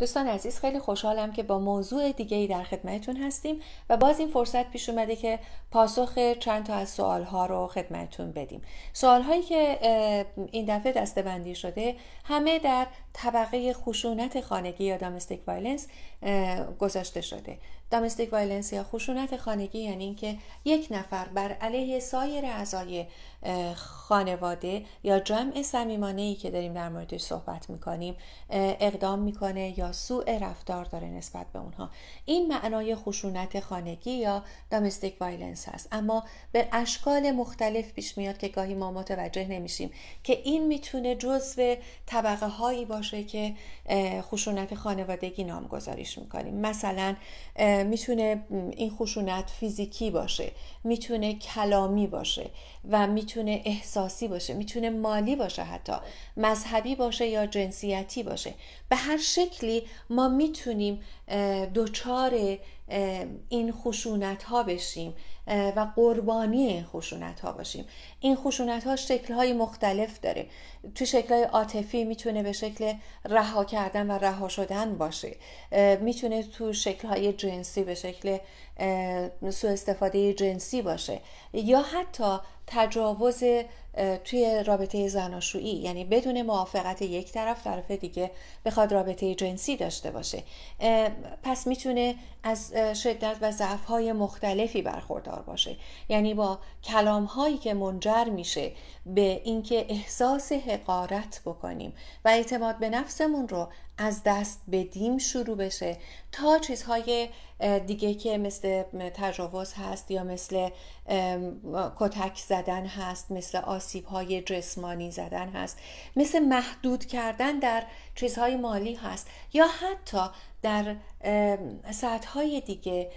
دوستان عزیز خیلی خوشحالم که با موضوع دیگه ای در خدمتتون هستیم و باز این فرصت پیش اومده که پاسخ چند تا از سوال ها رو خدمتتون بدیم سوال هایی که این دفعه دستبندی شده همه در طبقه خشونت خانگی یا دامستیک وایلنس گذاشته شده دامستیک وایلنس یا خشونت خانگی یعنی اینکه یک نفر بر علیه سایر اعضای خانواده یا جمع صمیمانه ای که داریم در موردش صحبت میکنیم اقدام میکنه یا سوء رفتار داره نسبت به اونها این معنای خشونت خانگی یا دامستیک وایلنس هست اما به اشکال مختلف پیش میاد که گاهی ما متوجه نمیشیم که این میتونه جزو طبقه هایی باشه که خشونت خانوادگی نامگذاریش کنیم. مثلا میتونه این خشونت فیزیکی باشه میتونه کلامی باشه و میتونه احساسی باشه میتونه مالی باشه حتی مذهبی باشه یا جنسیتی باشه به هر شکلی ما میتونیم دچار این خشونت ها بشیم و قربانی خشونت ها باشیم این خشونت ها شکل های مختلف داره تو شکل های عاطفی میتونه به شکل رها کردن و رها شدن باشه میتونه تو شکل های جنسی به شکل سوء استفاده جنسی باشه یا حتی تجاوز توی رابطه زناشویی یعنی بدون موافقت یک طرف طرف دیگه بخواد رابطه جنسی داشته باشه پس میتونه از شدت و ضعف های مختلفی برخوردار باشه یعنی با کلام هایی که منجر میشه به اینکه احساس حقارت بکنیم و اعتماد به نفسمون رو از دست بدیم شروع بشه تا چیزهای دیگه که مثل تجاوز هست یا مثل کتک زدن هست مثل آسیب های جسمانی زدن هست مثل محدود کردن در چیزهای مالی هست یا حتی در سطح دیگه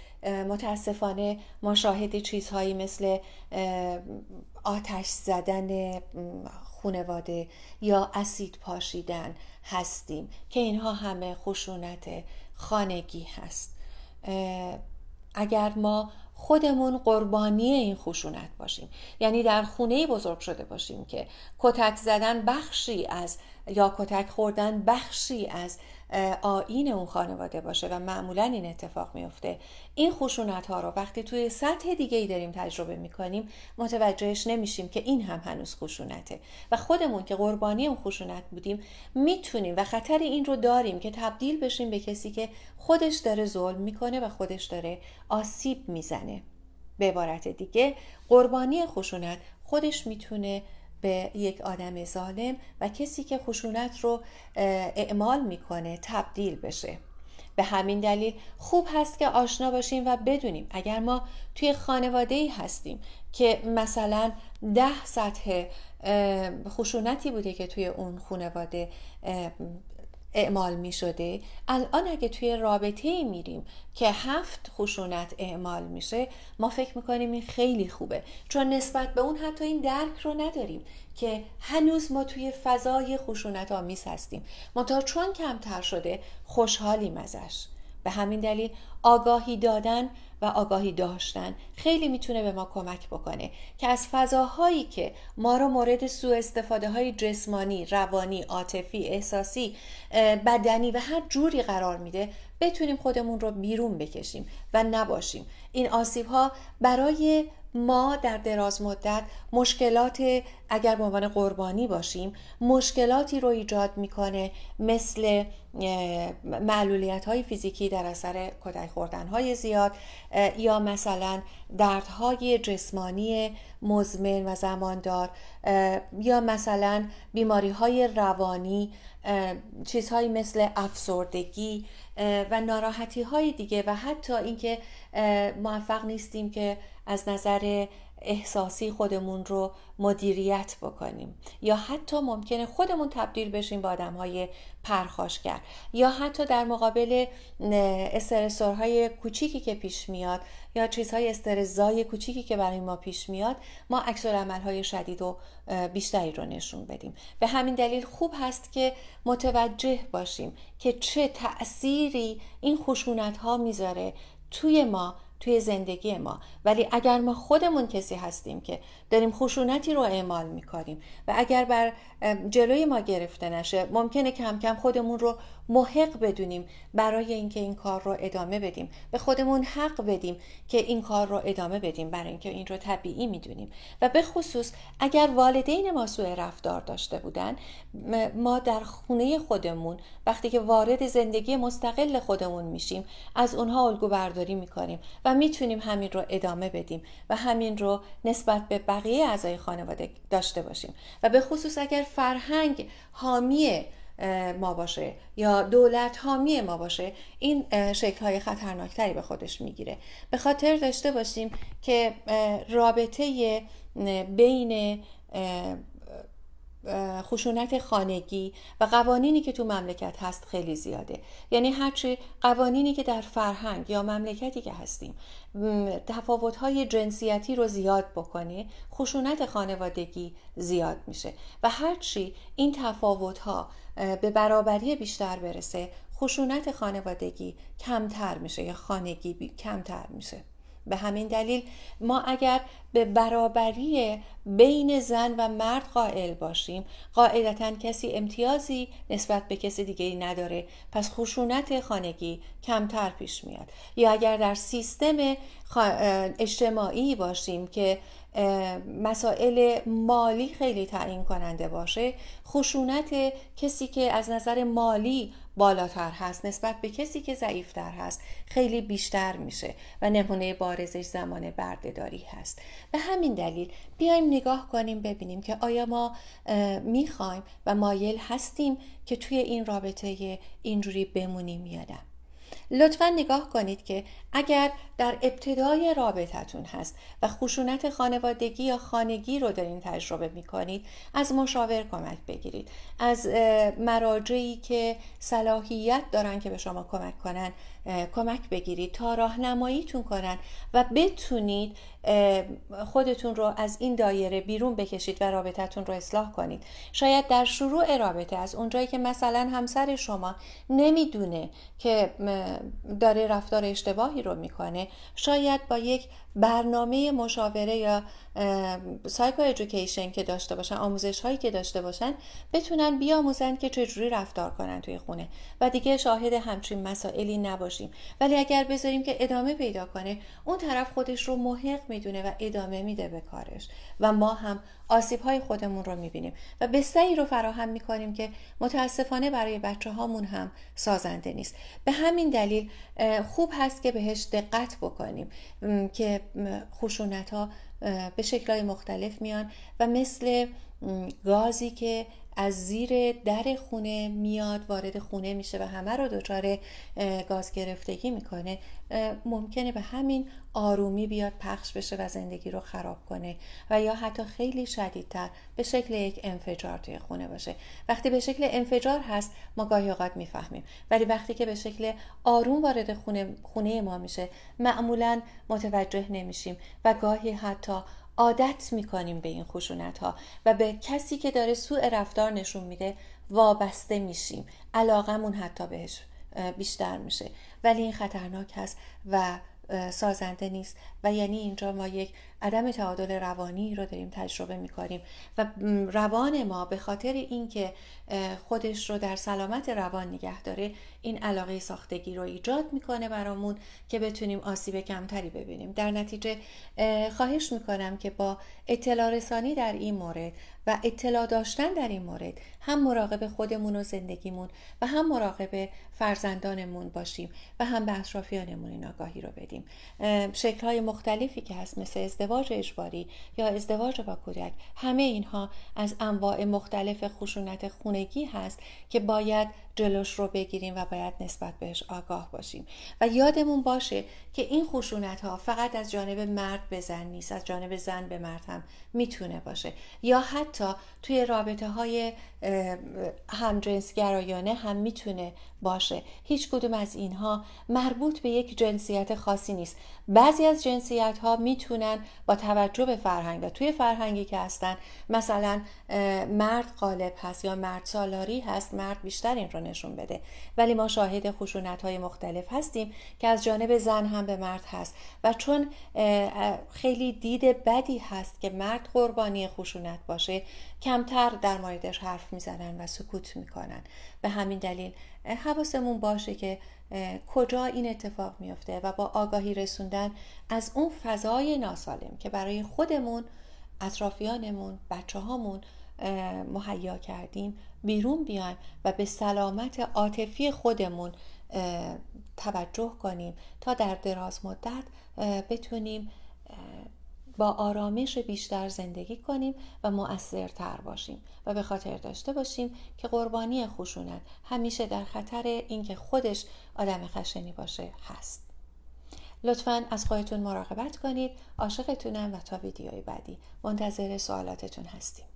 متاسفانه ما شاهد چیزهایی مثل آتش زدن خونواده یا اسید پاشیدن هستیم که اینها همه خشونت خانگی هست اگر ما خودمون قربانی این خشونت باشیم یعنی در خونه بزرگ شده باشیم که کتک زدن بخشی از یا کتک خوردن بخشی از آین اون خانواده باشه و معمولا این اتفاق میفته این خشونت ها رو وقتی توی سطح دیگه ای داریم تجربه میکنیم متوجهش نمیشیم که این هم هنوز خشونته و خودمون که قربانی اون خشونت بودیم میتونیم و خطر این رو داریم که تبدیل بشیم به کسی که خودش داره ظلم میکنه و خودش داره آسیب میزنه به عبارت دیگه قربانی خشونت خودش میتونه به یک آدم ظالم و کسی که خشونت رو اعمال میکنه تبدیل بشه به همین دلیل خوب هست که آشنا باشیم و بدونیم اگر ما توی خانواده ای هستیم که مثلا ده سطح خشونتی بوده که توی اون خانواده اعمال می شده الان اگه توی رابطه میریم که هفت خشونت اعمال میشه ما فکر میکنیم این خیلی خوبه چون نسبت به اون حتی این درک رو نداریم که هنوز ما توی فضای خشونت آمیز هستیم منتها چون کمتر شده خوشحالیم ازش به همین دلیل آگاهی دادن و آگاهی داشتن خیلی میتونه به ما کمک بکنه که از فضاهایی که ما رو مورد سوء استفاده های جسمانی، روانی، عاطفی، احساسی، بدنی و هر جوری قرار میده بتونیم خودمون رو بیرون بکشیم و نباشیم این آسیب ها برای ما در دراز مدت مشکلات اگر به عنوان قربانی باشیم مشکلاتی رو ایجاد میکنه مثل معلولیت های فیزیکی در اثر کتک خوردن های زیاد یا مثلا دردهای جسمانی مزمن و زماندار یا مثلا بیماری های روانی چیزهایی مثل افسردگی و ناراحتی های دیگه و حتی اینکه موفق نیستیم که از نظر احساسی خودمون رو مدیریت بکنیم یا حتی ممکنه خودمون تبدیل بشیم به آدم های پرخاشگر یا حتی در مقابل استرسورهای کوچیکی که پیش میاد یا چیزهای استرزای کوچیکی که برای ما پیش میاد ما اکثر عملهای شدید و بیشتری رو نشون بدیم به همین دلیل خوب هست که متوجه باشیم که چه تأثیر تأثیری این خشونت ها میذاره توی ما توی زندگی ما ولی اگر ما خودمون کسی هستیم که داریم خشونتی رو اعمال میکنیم و اگر بر جلوی ما گرفته نشه ممکنه کم کم خودمون رو محق بدونیم برای اینکه این کار رو ادامه بدیم به خودمون حق بدیم که این کار رو ادامه بدیم برای اینکه این رو طبیعی میدونیم و به خصوص اگر والدین ما سوء رفتار داشته بودن ما در خونه خودمون وقتی که وارد زندگی مستقل خودمون میشیم از اونها الگو برداری میکنیم و میتونیم همین رو ادامه بدیم و همین رو نسبت به بقیه اعضای خانواده داشته باشیم و به خصوص اگر فرهنگ حامی ما باشه یا دولت حامی ما باشه این شکل های خطرناکتری به خودش میگیره به خاطر داشته باشیم که رابطه بین خشونت خانگی و قوانینی که تو مملکت هست خیلی زیاده یعنی هرچی قوانینی که در فرهنگ یا مملکتی که هستیم تفاوتهای جنسیتی رو زیاد بکنه خشونت خانوادگی زیاد میشه و هرچی این تفاوتها به برابری بیشتر برسه خشونت خانوادگی کمتر میشه یا خانگی کمتر میشه به همین دلیل ما اگر به برابری بین زن و مرد قائل باشیم قاعدتا کسی امتیازی نسبت به کسی دیگری نداره پس خشونت خانگی کمتر پیش میاد یا اگر در سیستم اجتماعی باشیم که مسائل مالی خیلی تعیین کننده باشه خشونت کسی که از نظر مالی بالاتر هست نسبت به کسی که ضعیفتر هست خیلی بیشتر میشه و نمونه بارزش زمان بردهداری هست به همین دلیل بیایم نگاه کنیم ببینیم که آیا ما میخوایم و مایل هستیم که توی این رابطه اینجوری بمونیم یا نه لطفا نگاه کنید که اگر در ابتدای رابطتون هست و خشونت خانوادگی یا خانگی رو دارین تجربه می کنید از مشاور کمک بگیرید از مراجعی که صلاحیت دارن که به شما کمک کنن کمک بگیرید تا راهنماییتون کنن و بتونید خودتون رو از این دایره بیرون بکشید و رابطتون رو اصلاح کنید شاید در شروع رابطه از اونجایی که مثلا همسر شما نمیدونه که داره رفتار اشتباهی رو میکنه شاید با یک برنامه مشاوره یا سایکو ایژوکیشن که داشته باشن آموزش هایی که داشته باشن بتونن بیاموزن که چجوری رفتار کنن توی خونه و دیگه شاهد همچین مسائلی نباشیم ولی اگر بذاریم که ادامه پیدا کنه اون طرف خودش رو محق میدونه و ادامه میده به کارش و ما هم آسیب های خودمون رو میبینیم و بستری رو فراهم میکنیم که متاسفانه برای بچه هامون هم سازنده نیست به همین دلیل خوب هست که بهش دقت بکنیم که خشونت ها به شکلهای مختلف میان و مثل گازی که از زیر در خونه میاد وارد خونه میشه و همه رو دچار گاز گرفتگی میکنه ممکنه به همین آرومی بیاد پخش بشه و زندگی رو خراب کنه و یا حتی خیلی شدیدتر به شکل یک انفجار توی خونه باشه وقتی به شکل انفجار هست ما گاهی اوقات میفهمیم ولی وقتی که به شکل آروم وارد خونه, خونه ما میشه معمولا متوجه نمیشیم و گاهی حتی عادت میکنیم به این خشونت ها و به کسی که داره سوء رفتار نشون میده وابسته میشیم علاقمون حتی بهش بیشتر میشه ولی این خطرناک هست و سازنده نیست و یعنی اینجا ما یک عدم تعادل روانی رو داریم تجربه میکنیم و روان ما به خاطر اینکه خودش رو در سلامت روان نگه داره این علاقه ساختگی رو ایجاد میکنه برامون که بتونیم آسیب کمتری ببینیم در نتیجه خواهش میکنم که با اطلاع رسانی در این مورد و اطلاع داشتن در این مورد هم مراقب خودمون و زندگیمون و هم مراقب فرزندانمون باشیم و هم به اطرافیانمون این آگاهی رو بدیم شکل های مختلفی که هست مثل ازدواج اجباری یا ازدواج با کودک همه اینها از انواع مختلف خشونت خونگی هست که باید جلوش رو بگیریم و باید نسبت بهش آگاه باشیم و یادمون باشه که این خشونت ها فقط از جانب مرد به زن نیست از جانب زن به مرد هم میتونه باشه یا حتی توی رابطه های همجنسگرایانه هم میتونه باشه هیچ کدوم از اینها مربوط به یک جنسیت خاصی نیست بعضی از جنسیت ها میتونن با توجه به فرهنگ و توی فرهنگی که هستن مثلا مرد غالب هست یا مرد سالاری هست مرد بیشتر این رو نشون بده ولی ما شاهد خشونت های مختلف هستیم که از جانب زن هم به مرد هست و چون خیلی دید بدی هست که مرد قربانی خشونت باشه کمتر در موردش حرف میزنن و سکوت میکنن به همین دلیل حواسمون باشه که کجا این اتفاق میفته و با آگاهی رسوندن از اون فضای ناسالم که برای خودمون اطرافیانمون بچه هامون مهیا کردیم بیرون بیایم و به سلامت عاطفی خودمون توجه کنیم تا در دراز مدت بتونیم با آرامش بیشتر زندگی کنیم و مؤثرتر باشیم و به خاطر داشته باشیم که قربانی خشونت همیشه در خطر اینکه خودش آدم خشنی باشه هست لطفا از خودتون مراقبت کنید عاشقتونم و تا ویدیوی بعدی منتظر سوالاتتون هستیم